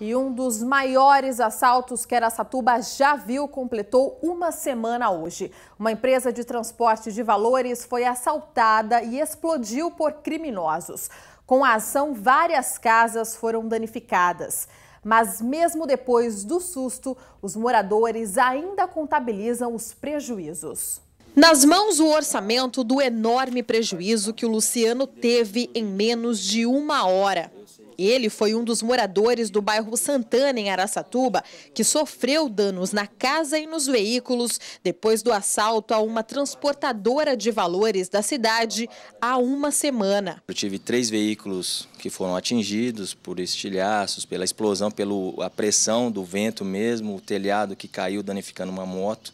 E um dos maiores assaltos que Araçatuba já viu completou uma semana hoje. Uma empresa de transporte de valores foi assaltada e explodiu por criminosos. Com a ação, várias casas foram danificadas. Mas mesmo depois do susto, os moradores ainda contabilizam os prejuízos. Nas mãos, o orçamento do enorme prejuízo que o Luciano teve em menos de uma hora. Ele foi um dos moradores do bairro Santana, em Araçatuba, que sofreu danos na casa e nos veículos depois do assalto a uma transportadora de valores da cidade há uma semana. Eu tive três veículos que foram atingidos por estilhaços, pela explosão, pela pressão do vento mesmo, o telhado que caiu danificando uma moto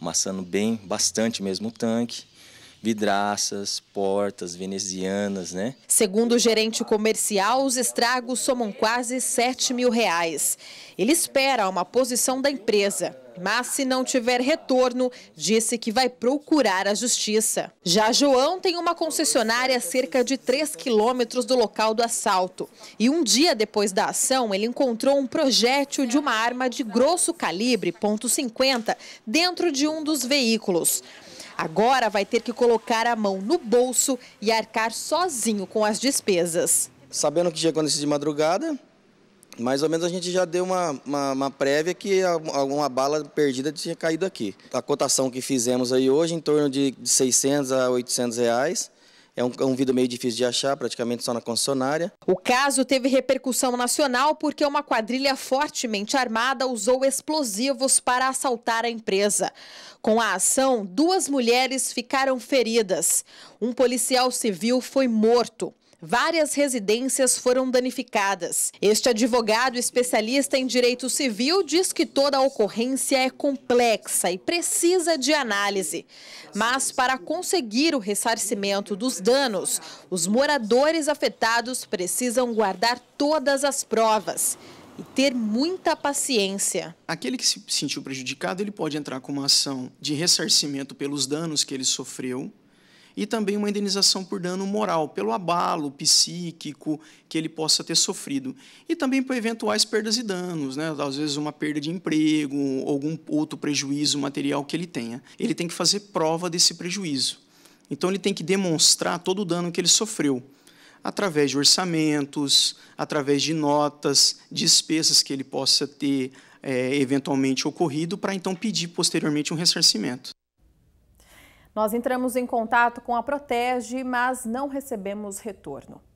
amassando bem, bastante mesmo o tanque vidraças, portas venezianas, né? Segundo o gerente comercial, os estragos somam quase 7 mil reais. Ele espera uma posição da empresa mas se não tiver retorno, disse que vai procurar a justiça. Já João tem uma concessionária a cerca de 3 quilômetros do local do assalto. E um dia depois da ação, ele encontrou um projétil de uma arma de grosso calibre, .50, dentro de um dos veículos. Agora vai ter que colocar a mão no bolso e arcar sozinho com as despesas. Sabendo que chegou nesse de madrugada, mais ou menos a gente já deu uma, uma, uma, prévia que alguma bala perdida tinha caído aqui. A cotação que fizemos aí hoje, em torno de 600 a 800 reais, é um, é um meio difícil de achar, praticamente só na concessionária. O caso teve repercussão nacional porque uma quadrilha fortemente armada usou explosivos para assaltar a empresa. Com a ação, duas mulheres ficaram feridas. Um policial civil foi morto várias residências foram danificadas. Este advogado especialista em direito civil diz que toda a ocorrência é complexa e precisa de análise. Mas para conseguir o ressarcimento dos danos, os moradores afetados precisam guardar todas as provas e ter muita paciência. Aquele que se sentiu prejudicado, ele pode entrar com uma ação de ressarcimento pelos danos que ele sofreu e também uma indenização por dano moral, pelo abalo psíquico que ele possa ter sofrido. E também por eventuais perdas e danos, né? às vezes uma perda de emprego, algum outro prejuízo material que ele tenha. Ele tem que fazer prova desse prejuízo. Então, ele tem que demonstrar todo o dano que ele sofreu através de orçamentos, através de notas, despesas que ele possa ter é, eventualmente ocorrido, para então pedir posteriormente um ressarcimento. Nós entramos em contato com a Protege, mas não recebemos retorno.